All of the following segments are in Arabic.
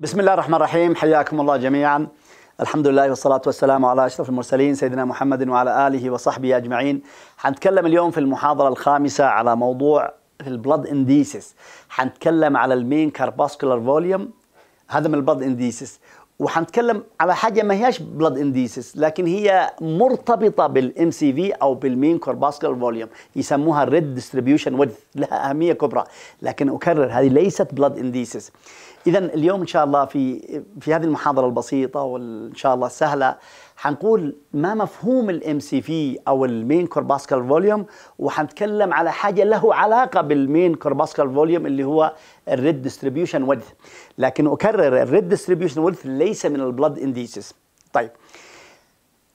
بسم الله الرحمن الرحيم حياكم الله جميعا الحمد لله والصلاة والسلام على أشرف المرسلين سيدنا محمد وعلى آله وصحبه أجمعين حنتكلم اليوم في المحاضرة الخامسة على موضوع في البلد انديسيس حنتكلم على المين كارباسكولار فوليوم هذا من البلد انديسيس وحنتكلم على حاجه ما هياش بلد انديسيس لكن هي مرتبطه بالام سي في او بالمين كارباسكولار فوليوم يسموها ريد ديستريبيوشن ويدث لها اهميه كبرى لكن اكرر هذه ليست بلد انديسيس اذا اليوم ان شاء الله في في هذه المحاضره البسيطه وان شاء الله سهله حنقول ما مفهوم الام سي في او المين كورباسكال فوليوم وحنتكلم على حاجه له علاقه بالمين كورباسكال فوليوم اللي هو الريد ديستريبيوشن ويدث لكن اكرر الريد ديستريبيوشن ويدث ليس من البلد انديسيس طيب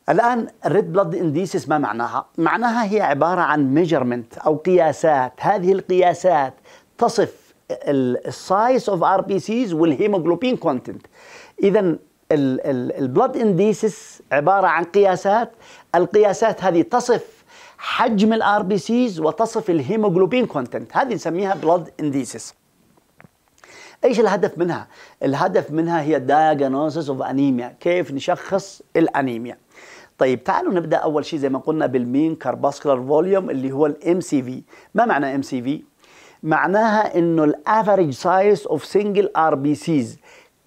الآن الريد بلد انديسيس ما معناها؟ معناها هي عبارة عن ميجرمنت أو قياسات، هذه القياسات تصف السايز اوف ار بي سيز والهيموجلوبين كونتنت اذا البلد انديسس عباره عن قياسات القياسات هذه تصف حجم الار بي سيز وتصف الهيموجلوبين كونتنت هذه نسميها بلد انديسس ايش الهدف منها الهدف منها هي diagnosis اوف انيميا كيف نشخص الانيميا طيب تعالوا نبدا اول شيء زي ما قلنا بالمين كارباسكولار فوليوم اللي هو الام سي في ما معنى ام سي في معناها انه الافريج سايز اوف سنجل ار بي سيز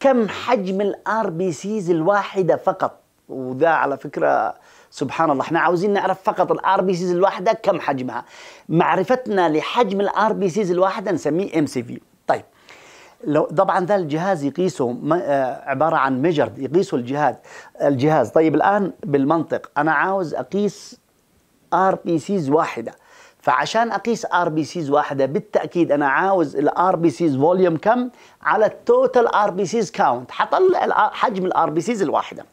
كم حجم الار بي سيز الواحده فقط وده على فكره سبحان الله احنا عاوزين نعرف فقط الار بي سيز الواحده كم حجمها معرفتنا لحجم الار بي سيز الواحده نسميه ام سي في طيب لو طبعا ذا الجهاز يقيسه آه، عباره عن ميجر يقيسه الجهاز الجهاز طيب الان بالمنطق انا عاوز اقيس ار بي سيز واحده فعشان اقيس ار بي سيز واحده بالتاكيد انا عاوز الار بي سيز فوليوم كم على التوتال ار بي سيز كاونت حطلع حجم الار بي سيز الواحده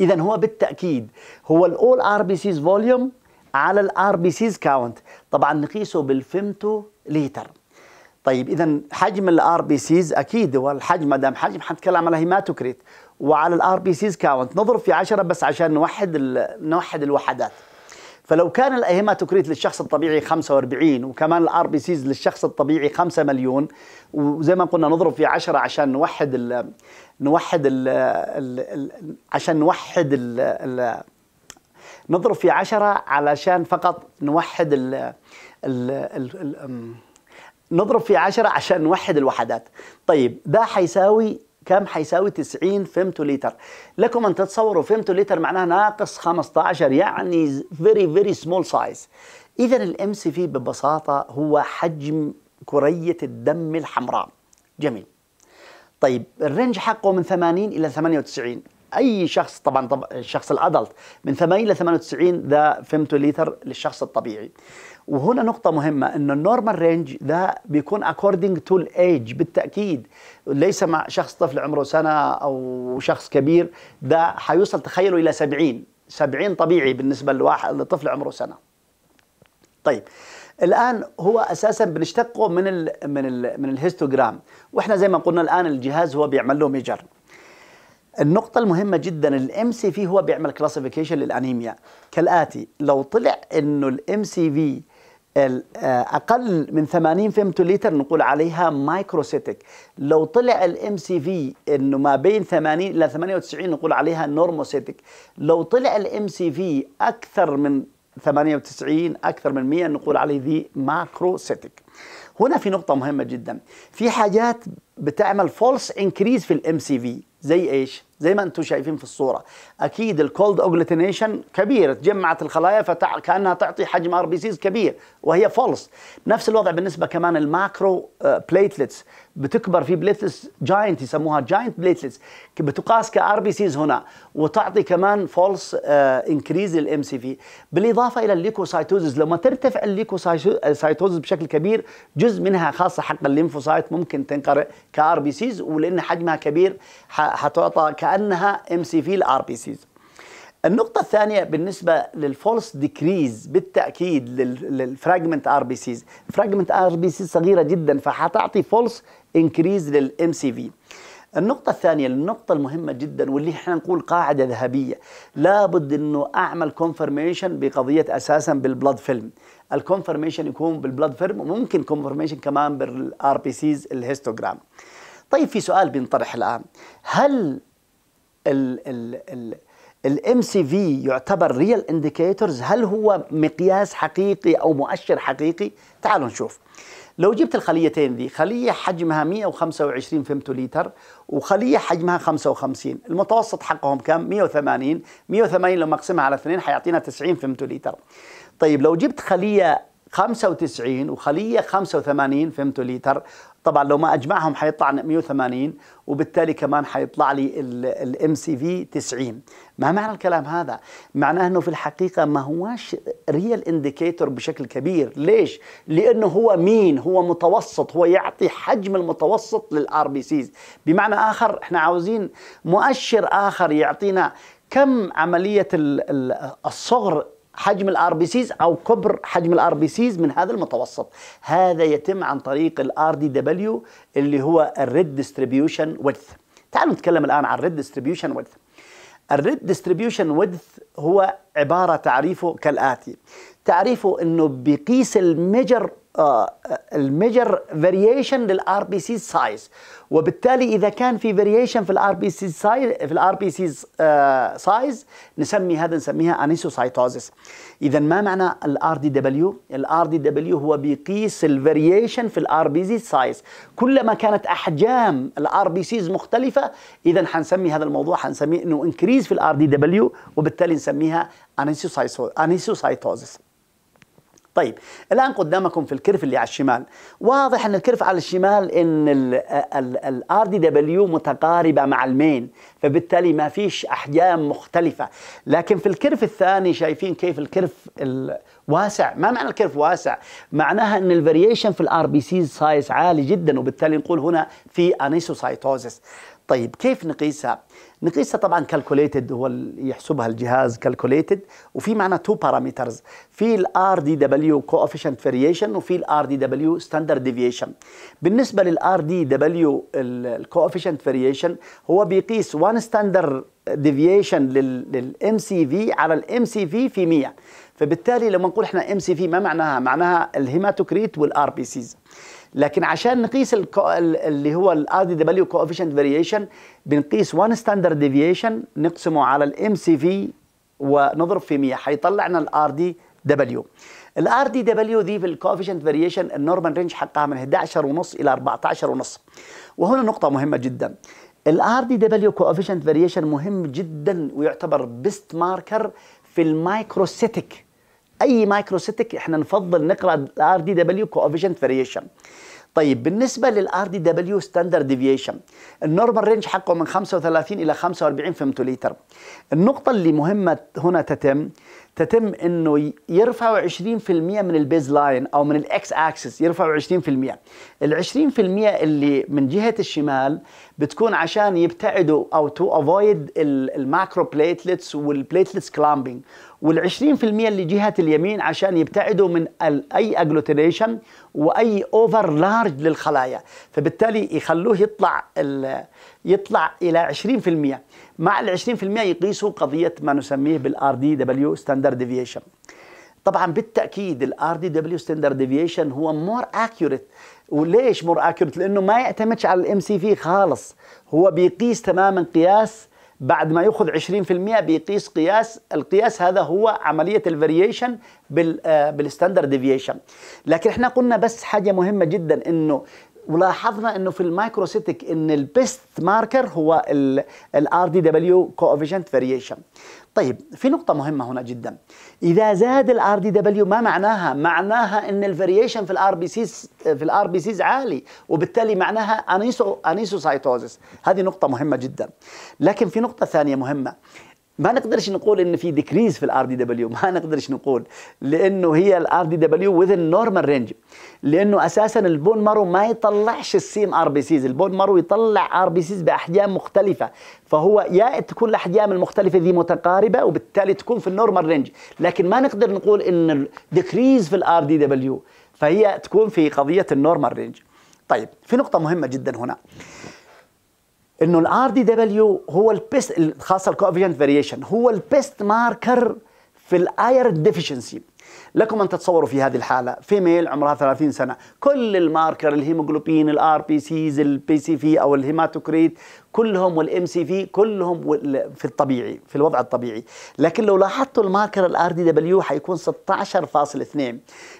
اذا هو بالتاكيد هو الاول ار بي سيز فوليوم على الار بي سيز كاونت طبعا نقيسه بالفيمتو ليتر طيب اذا حجم الار بي سيز اكيد هو الحجم ما دام حجم حنتكلم على هيماتوكريت وعلى الار بي سيز كاونت نضرب في 10 بس عشان نوحد نوحد الوحدات فلو كان الهيماتوكريت للشخص الطبيعي 45 وكمان الار بي سيز للشخص الطبيعي 5 مليون وزي ما قلنا نضرب في 10 عشان نوحد ال نوحد ال ال عشان نوحد ال نضرب في 10 علشان فقط نوحد الـ الـ ال نضرب في 10 عشان نوحد الوحدات طيب ده حيساوي كم حيساوي 90 فيمتو لتر لكم ان تتصوروا فيمتو لتر معناها ناقص 15 يعني فيري فيري سمول سايز اذا الام سي في ببساطه هو حجم كريه الدم الحمراء جميل طيب الرينج حقه من 80 الى 98 اي شخص طبعا طب الشخص الادلت من 80 ل 98 ذا فيمتو ليتر للشخص الطبيعي وهنا نقطة مهمة أن النورمال رينج ذا بيكون أكوردينج تو الايج بالتأكيد ليس مع شخص طفل عمره سنة أو شخص كبير ذا حيوصل تخيلوا إلى 70 70 طبيعي بالنسبة لواحد لطفل عمره سنة طيب الان هو اساسا بنشتقه من الـ من الـ من الهيستوجرام واحنا زي ما قلنا الان الجهاز هو بيعمل له ميجر النقطة المهمة جدا الام سي في هو بيعمل كلاسيفيكيشن للانيميا كالاتي لو طلع انه الام سي في اقل من 80 فيمتوليتر نقول عليها مايكروسيتك لو طلع الام سي في انه ما بين 80 الى 98 نقول عليها نورموسيتك لو طلع الام سي في اكثر من 98 اكثر من 100 نقول عليه ذي ماكروسيتك هنا في نقطة مهمة جدا في حاجات بتعمل فولس انكريز في الام سي في زي ايش؟ زي ما انتم شايفين في الصوره اكيد الكولد اوجلتينيشن كبير تجمعت الخلايا فتع... كانها تعطي حجم ار بي سيز كبير وهي فولس نفس الوضع بالنسبه كمان الماكرو بليتلتس آه، بتكبر في بليتلس جاينت يسموها جاينت بليتلس بتقاس كار بي سيز هنا وتعطي كمان فولس انكريز للام سي في بالاضافه الى الليكوسايتوزز لما ترتفع الليكوسايتوزز آه، بشكل كبير جزء منها خاصه حق الليمفوسايت ممكن تنقرئ كار بي سيز ولان حجمها كبير حتعطى كانها ام سي في الار بي سيز النقطة الثانية بالنسبة للفولس ديكريز بالتأكيد للفراجمنت ار بي سيز، فراجمنت ار بي سيز صغيرة جدا فحتعطي فولس انكريز للام سي في. النقطة الثانية النقطة المهمة جدا واللي احنا نقول قاعدة ذهبية لابد انه اعمل كونفرميشن بقضية اساسا بالبلاد فيلم الكونفرميشن يكون بالبلاد فيلم وممكن كونفرميشن كمان بالار بي سيز الهيستوجرام طيب في سؤال بينطرح الان هل ال ال ال الام سي في يعتبر ريال انديكيتورز هل هو مقياس حقيقي او مؤشر حقيقي تعالوا نشوف لو جبت الخليتين دي خليه حجمها 125 فيمتوليتر وخليه حجمها 55 المتوسط حقهم كم 180 180 لو مقسمها على 2 حيعطينا 90 فيمتوليتر طيب لو جبت خليه 95 وخليه 85 فيمتوليتر طبعا لو ما اجمعهم حيطلع 180 وبالتالي كمان حيطلع لي الام سي في 90 ما معنى الكلام هذا معناه انه في الحقيقه ما هواش ريال انديكيتور بشكل كبير ليش لانه هو مين هو متوسط هو يعطي حجم المتوسط للار بي سيز بمعنى اخر احنا عاوزين مؤشر اخر يعطينا كم عمليه الصغر حجم الار بي سيز او كبر حجم الار بي سيز من هذا المتوسط هذا يتم عن طريق الار دي دبليو اللي هو الريد ديستريبيوشن ويدث تعالوا نتكلم الان عن الريد ديستريبيوشن ويدث الريد ديستريبيوشن ويدث هو عباره تعريفه كالاتي تعريفه انه بيقيس الميجر آه، الميجر فاريشن للار بي سي سايز وبالتالي اذا كان في فاريشن في الار بي سي سايز في الار بي سي سايز نسمي هذا نسميها انيسوسايتوزيس اذا ما معنى الار دي دبليو الار دي دبليو هو بيقيس الفاريشن في الار بي سي سايز كلما كانت احجام الار بي سيز مختلفه اذا حنسمي هذا الموضوع حنسميه انه انكريز في الار دي دبليو وبالتالي نسميها انيسوسايتوزيس طيب الآن قدامكم في الكرف اللي على الشمال واضح أن الكرف على الشمال أن الار دي دبليو متقاربة مع المين فبالتالي ما فيش أحجام مختلفة لكن في الكرف الثاني شايفين كيف الكرف واسع ما معنى الكيرف واسع معناها ان الفاريشن في الار بي سي سايز عالي جدا وبالتالي نقول هنا في انيسوسايتوزس طيب كيف نقيسها؟ نقيسها طبعا كالكوليتد هو يحسبها الجهاز كالكوليتد وفي معنا تو بارامترز في الار دي دبليو كوفيشنت فاريشن وفي الار دي دبليو ستاندرد ديفيشن بالنسبه للار دي دبليو الكوفيشنت فاريشن هو بيقيس 1 ستاندرد ديفيشن للام سي في على الام سي في في 100 فبالتالي لما نقول احنا ام سي في ما معناها معناها الهيماتوكريت والار بي سيز لكن عشان نقيس اللي هو الادي دبليو كوفيشنت فاريشن بنقيس 1 ستاندرد ديفيشن نقسمه على الام سي في ونضرب في 100 حيطلع لنا الار دي دبليو الار دي دبليو دي في الكوفيشنت فاريشن النورمال رينج حقها من 11.5 الى 14.5 وهنا نقطه مهمه جدا الار دي دبليو كوفيشنت فاريشن مهم جدا ويعتبر بيست ماركر في المايكروسيتك اي مايكروسيتك احنا نفضل نقرا الار دي دبليو كوفيشنت فاريشن طيب بالنسبه للار دي دبليو ستاندرد ديفيشن النورمال رينج حقه من 35 الى 45 فيمتوليتر النقطه اللي مهمه هنا تتم تتم انه يرفعوا 20% من البيز لاين او من الاكس اكسس يرفعوا 20% ال 20% اللي من جهه الشمال بتكون عشان يبتعدوا او تو افويد الماكرو بليتلتس والبليتلتس كلامبنج وال 20% اللي جهه اليمين عشان يبتعدوا من اي اجلوتينيشن واي اوفر لارج للخلايا فبالتالي يخلوه يطلع يطلع الى 20% مع ال 20% يقيسوا قضيه ما نسميه بالار دي دبليو ستاندرد ديفيشن طبعا بالتاكيد الار دي دبليو ستاندرد ديفيشن هو مور اكيوريت وليش مور اكيوريت لانه ما يعتمدش على الام سي في خالص هو بيقيس تماما قياس بعد ما ياخذ 20% بيقيس قياس القياس هذا هو عمليه الفاريشن بالستاندرد ديفيشن لكن احنا قلنا بس حاجه مهمه جدا انه ولاحظنا انه في المايكروسيتك ان البيست ماركر هو الار دي دبليو كوفيشنت فاريشن طيب في نقطة مهمة هنا جدا إذا زاد الار دي دبليو ما معناها؟ معناها أن الفاريشن في الار بي سيز في الار بي سيز عالي وبالتالي معناها انيسو انيسوسايتوزس هذه نقطة مهمة جدا لكن في نقطة ثانية مهمة ما نقدرش نقول ان في ديكريز في الار دي دبليو ما نقدرش نقول لانه هي الار دي دبليو وذ نورمال رينج لانه اساسا البون مارو ما يطلعش السي ام ار بي سيز البون مارو يطلع ار بي سيز باحجام مختلفه فهو يا تكون الاحجام المختلفه ذي متقاربه وبالتالي تكون في النورمال رينج لكن ما نقدر نقول ان الديكريز في الار دي دبليو فهي تكون في قضيه النورمال رينج طيب في نقطه مهمه جدا هنا انه الار دي دبليو هو البيست خاصه الكوفيجنت فاريشن هو البيست ماركر في الايرن ديفيشنسي لكم ان تتصوروا في هذه الحاله فيميل عمرها 30 سنه كل الماركر الهيموجلوبين الار بي سيز البي سي في او الهيماتوكريت كلهم والام سي في كلهم في الطبيعي في الوضع الطبيعي لكن لو لاحظتوا الماركر الار دي دبليو حيكون 16.2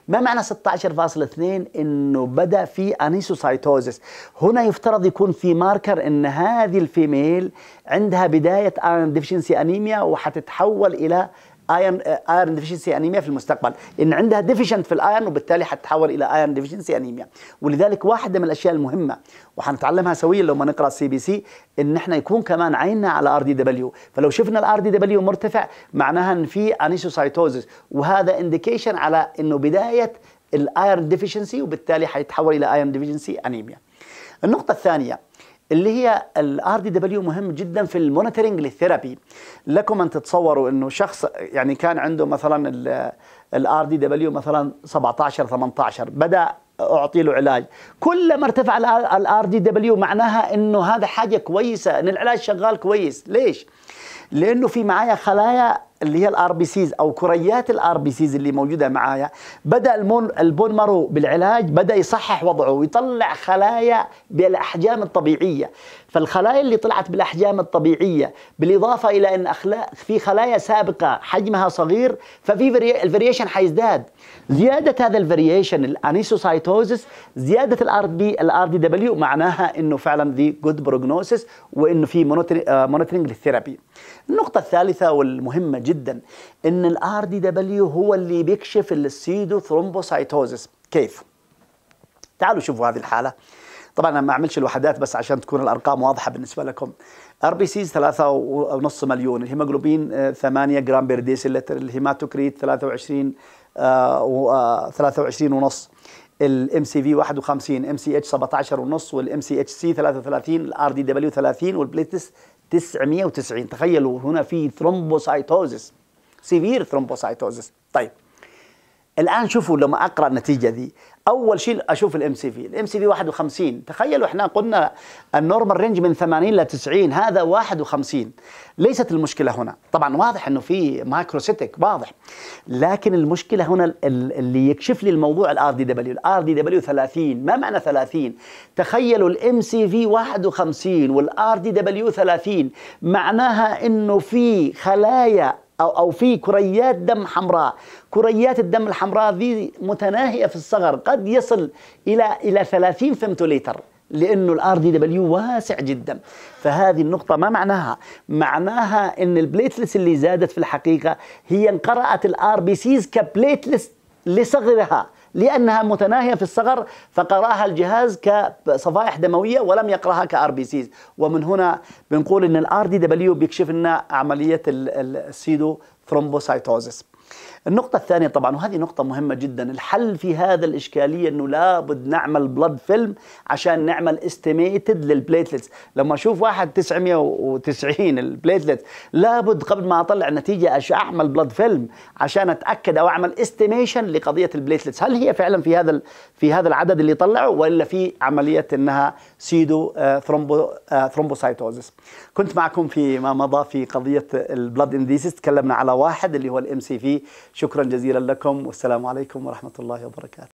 ما معنى 16.2 انه بدا في انيسوسايتوزس هنا يفترض يكون في ماركر ان هذه الفيميل عندها بدايه ديفشنسي انيميا وحتتحول الى ايرن ايرن ديفيشنسي انيميا في المستقبل ان عندها ديفيشنت في الايرن وبالتالي حتتحول الى ايرن ديفيشنسي انيميا ولذلك واحده من الاشياء المهمه وحنتعلمها سويا لما نقرا السي بي سي ان احنا يكون كمان عيننا على ار دي دبليو فلو شفنا الار دي دبليو مرتفع معناها ان في انيسوسايتوزس وهذا انديكيشن على انه بدايه الايرن ديفيشنسي وبالتالي حيتحول الى ايرن ديفيشنسي انيميا النقطه الثانيه اللي هي الار دي دبليو مهم جدا في المونيتورنج للثيرابي لكم ان تتصوروا انه شخص يعني كان عنده مثلا الار دي دبليو مثلا 17 18 بدا اعطي له علاج كلما ارتفع الار دي دبليو معناها انه هذا حاجه كويسه ان العلاج شغال كويس ليش لانه في معايا خلايا اللي هي الار بي سيز او كريات الار بي سيز اللي موجوده معايا بدا البون البون مارو بالعلاج بدا يصحح وضعه ويطلع خلايا بالاحجام الطبيعيه فالخلايا اللي طلعت بالاحجام الطبيعيه بالاضافه الى ان اخلاق في خلايا سابقه حجمها صغير ففي الفاريشن حيزداد زياده هذا الفاريشن الانيسوسايتوزس زياده الار بي الار دي دبليو معناها انه فعلا ذي جود بروجنوسس وانه في مونيتورنج للثيرابي آه، النقطة الثالثة والمهمة جدا ان الار دي دبليو هو اللي بيكشف السيدو ثرومبوسايتوزس كيف؟ تعالوا شوفوا هذه الحالة طبعا انا ما اعملش الوحدات بس عشان تكون الارقام واضحه بالنسبه لكم ار بي سيز 3.5 مليون الهيموجلوبين 8 جرام بير ديسيلتر الهيماتوكريت 23 و 23 ونص الام سي في 51 ام سي اتش 17 ونص والام سي اتش سي 33 الار دي دبليو 30 والبليتس 990 تخيلوا هنا في ثرومبوسايتوزس سيفير ثرومبوسايتوزس طيب الان شوفوا لما اقرا النتيجه دي اول شيء اشوف الام سي في الام سي في 51 تخيلوا احنا قلنا النورمال رينج من 80 ل 90 هذا 51 ليست المشكله هنا طبعا واضح انه في مايكروسيتك واضح لكن المشكله هنا اللي يكشف لي الموضوع الار دي دبليو الار دي دبليو 30 ما معنى 30 تخيلوا الام سي في 51 والار دي دبليو 30 معناها انه في خلايا أو أو في كريات دم حمراء كريات الدم الحمراء ذي متناهية في الصغر قد يصل إلى إلى 30 فمتوليتر لانه الار دي دبليو واسع جدا فهذه النقطة ما معناها؟ معناها ان البليتلس اللي زادت في الحقيقة هي انقرأت الار بي سيز كبليتلس لصغرها لأنها متناهية في الصغر فقرأها الجهاز كصفائح دموية ولم يقرأها كار بي سيز ومن هنا بنقول أن الار دي دبليو بيكشف لنا عملية السيدو ثرومبوسايتوزس النقطة الثانية طبعا وهذه نقطة مهمة جدا الحل في هذا الإشكالية أنه لابد نعمل بلد فيلم عشان نعمل استيميتد للبليتلتس لما أشوف واحد 990 البليتلتس لابد قبل ما أطلع النتيجة أعمل بلد فيلم عشان أتأكد أو أعمل استيميشن لقضية البليتلتس هل هي فعلا في هذا في هذا العدد اللي طلعه ولا في عملية أنها سيدو آه ثرومبوسايتوزس آه، كنت معكم في ما مضى في قضية البلد انديسيس تكلمنا على واحد اللي هو الام سي في شكرا جزيلا لكم والسلام عليكم ورحمة الله وبركاته